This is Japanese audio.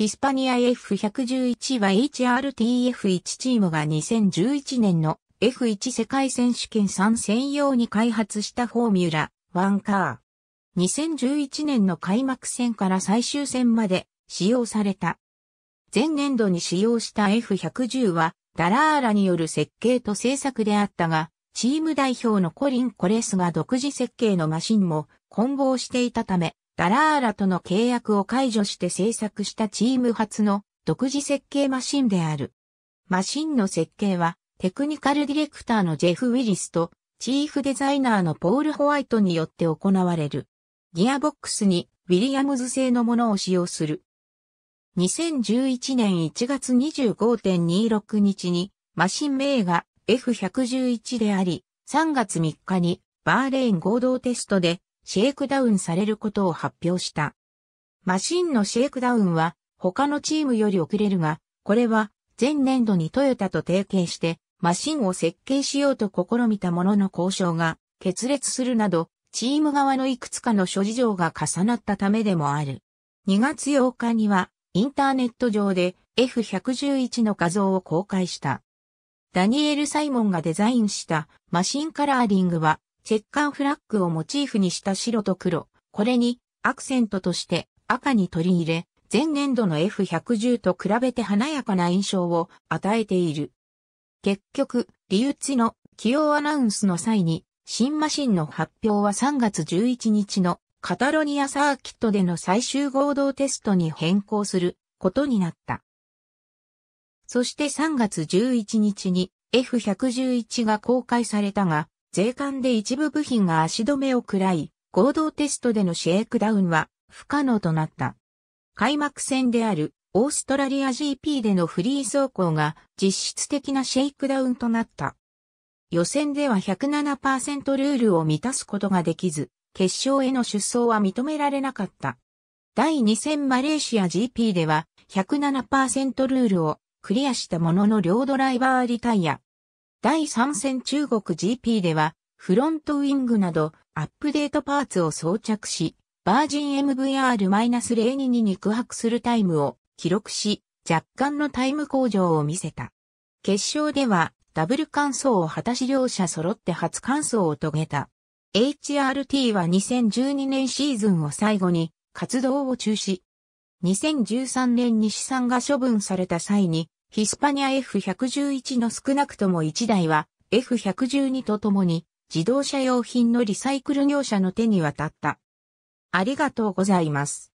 ヒスパニア F111 は HRTF1 チームが2011年の F1 世界選手権3専用に開発したフォーミュラ1カー。2011年の開幕戦から最終戦まで使用された。前年度に使用した F110 はダラーラによる設計と製作であったが、チーム代表のコリン・コレスが独自設計のマシンも混合していたため、ガラーラとの契約を解除して制作したチーム初の独自設計マシンである。マシンの設計はテクニカルディレクターのジェフ・ウィリスとチーフデザイナーのポール・ホワイトによって行われる。ギアボックスにウィリアムズ製のものを使用する。2011年1月25.26日にマシン名が F111 であり、3月3日にバーレーン合同テストでシェイクダウンされることを発表した。マシンのシェイクダウンは他のチームより遅れるが、これは前年度にトヨタと提携してマシンを設計しようと試みたものの交渉が決裂するなど、チーム側のいくつかの諸事情が重なったためでもある。2月8日にはインターネット上で F111 の画像を公開した。ダニエル・サイモンがデザインしたマシンカラーリングはチェッカーフラッグをモチーフにした白と黒、これにアクセントとして赤に取り入れ、前年度の F110 と比べて華やかな印象を与えている。結局、リウチの起用アナウンスの際に、新マシンの発表は3月11日のカタロニアサーキットでの最終合同テストに変更することになった。そして3月11日に F111 が公開されたが、税関で一部部品が足止めを食らい、合同テストでのシェイクダウンは不可能となった。開幕戦であるオーストラリア GP でのフリー走行が実質的なシェイクダウンとなった。予選では107%ルールを満たすことができず、決勝への出走は認められなかった。第2戦マレーシア GP では107%ルールをクリアしたものの両ドライバーリタイア、第3戦中国 GP では、フロントウィングなどアップデートパーツを装着し、バージン MVR-022 に肉白するタイムを記録し、若干のタイム向上を見せた。決勝では、ダブル完走を果たし両者揃って初完走を遂げた。HRT は2012年シーズンを最後に活動を中止。2013年に資産が処分された際にヒスパニア F111 の少なくとも1台は F112 とともに自動車用品のリサイクル業者の手に渡った。ありがとうございます。